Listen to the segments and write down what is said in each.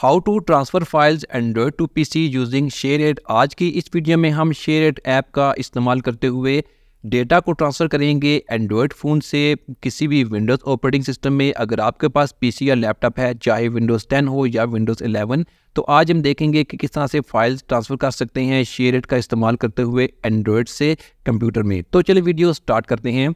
how to transfer files Android to PC using SHAREit आज की इस video में हम शेयर एड ऐप का इस्तेमाल करते हुए डेटा को ट्रांसफ़र करेंगे एंड्रॉयड फ़ोन से किसी भी विंडोज़ ऑपरेटिंग सिस्टम में अगर आपके पास पीसी या लैपटॉप है चाहे विंडोज़ 10 हो या विंडोज़ 11 तो आज हम देखेंगे कि किस तरह से फाइल्स ट्रांसफ़र कर सकते हैं शेयर एड का इस्तेमाल करते हुए एंड्रॉयड से कंप्यूटर में तो चलिए वीडियो स्टार्ट करते हैं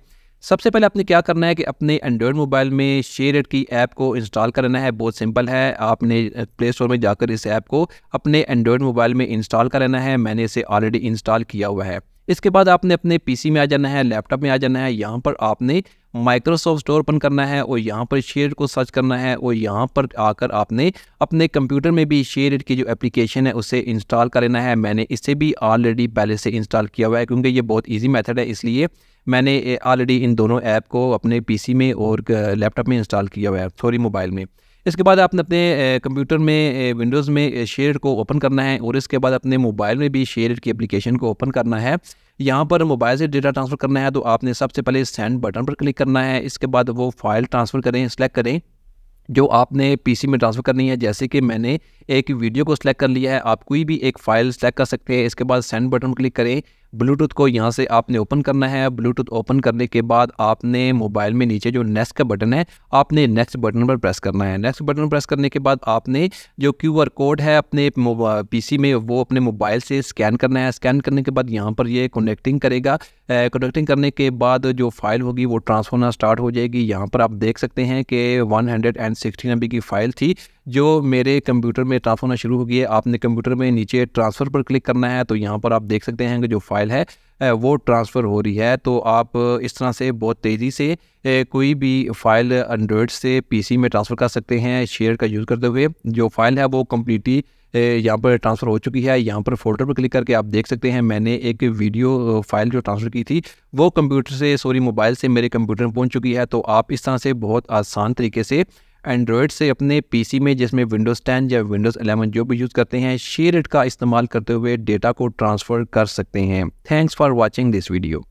सबसे पहले आपने क्या करना है कि अपने एंड्रॉयड मोबाइल में शेयर इट की ऐप को इंस्टॉल करना है बहुत सिंपल है आपने प्ले स्टोर में जाकर इस ऐप को अपने एंड्रॉयड मोबाइल में इंस्टॉल करना है मैंने इसे ऑलरेडी इंस्टॉल किया हुआ है इसके बाद आपने अपने पीसी में आ जाना है लैपटॉप में आ जाना है यहाँ पर आपने माइक्रोसॉफ्ट स्टोर ओपन करना है और यहाँ पर शेयर को सर्च करना है और यहाँ पर आकर आपने अपने कंप्यूटर में भी शेयर की जो एप्लीकेशन है उसे इंस्टॉल कर लेना है मैंने इसे भी ऑलरेडी पहले से इंस्टॉल किया हुआ है क्योंकि ये बहुत ईजी मैथड है इसलिए मैंने ऑलरेडी इन दोनों ऐप को अपने पीसी में और लैपटॉप में इंस्टॉल किया हुआ है सॉरी मोबाइल में इसके बाद आपने अपने कंप्यूटर में विंडोज़ में शेयर को ओपन करना है और इसके बाद अपने मोबाइल में भी शेयर की एप्लीकेशन को ओपन करना है यहाँ पर मोबाइल से डेटा ट्रांसफ़र करना है तो आपने सबसे पहले सेंड बटन पर क्लिक करना है इसके बाद वो फाइल ट्रांसफ़र करें सेलेक्ट करें जो आपने पीसी में ट्रांसफ़र करनी है जैसे कि मैंने एक वीडियो को सिलेक्ट कर लिया है आप कोई भी एक फाइल सेलेक्ट कर सकते हैं इसके बाद सेंड बटन क्लिक करें ब्लूटूथ को यहाँ से आपने ओपन करना है ब्लूटूथ ओपन करने के बाद आपने मोबाइल में नीचे जो नेक्स्ट का बटन है आपने नेक्स्ट बटन पर प्रेस करना है नेक्स्ट बटन प्रेस करने के बाद आपने जो क्यू आर कोड है अपने पीसी में वो अपने मोबाइल से स्कैन करना है स्कैन करने के बाद यहाँ पर ये कनेक्टिंग करेगा कनेक्टिंग करने के बाद जो फाइल होगी वो ट्रांसफर होना स्टार्ट हो जाएगी यहाँ पर आप देख सकते हैं कि वन हंड्रेड की फ़ाइल थी जो मेरे कंप्यूटर में ट्रांसफर होना शुरू हो गई है आपने कंप्यूटर में नीचे ट्रांसफ़र पर क्लिक करना है तो यहाँ पर आप देख सकते हैं कि जो फ़ाइल है वो ट्रांसफ़र हो रही है तो आप इस तरह से बहुत तेज़ी से कोई भी फ़ाइल एंड्रॉयड से पीसी में ट्रांसफ़र कर सकते हैं शेयर का यूज़ करते हुए जो फ़ाइल है वो कम्प्लीटली यहाँ पर ट्रांसफ़र हो चुकी है यहाँ पर फोल्डर पर क्लिक करके आप देख सकते हैं मैंने एक वीडियो फाइल जो ट्रांसफ़र की थी वो कंप्यूटर से सॉरी मोबाइल से मेरे कंप्यूटर में पहुँच चुकी है तो आप इस तरह से बहुत आसान तरीके से एंड्रॉयड से अपने पीसी में जिसमें विंडोज़ 10 या विंडोज़ 11 जो भी यूज़ करते हैं शेयर इट का इस्तेमाल करते हुए डेटा को ट्रांसफ़र कर सकते हैं thanks for watching this video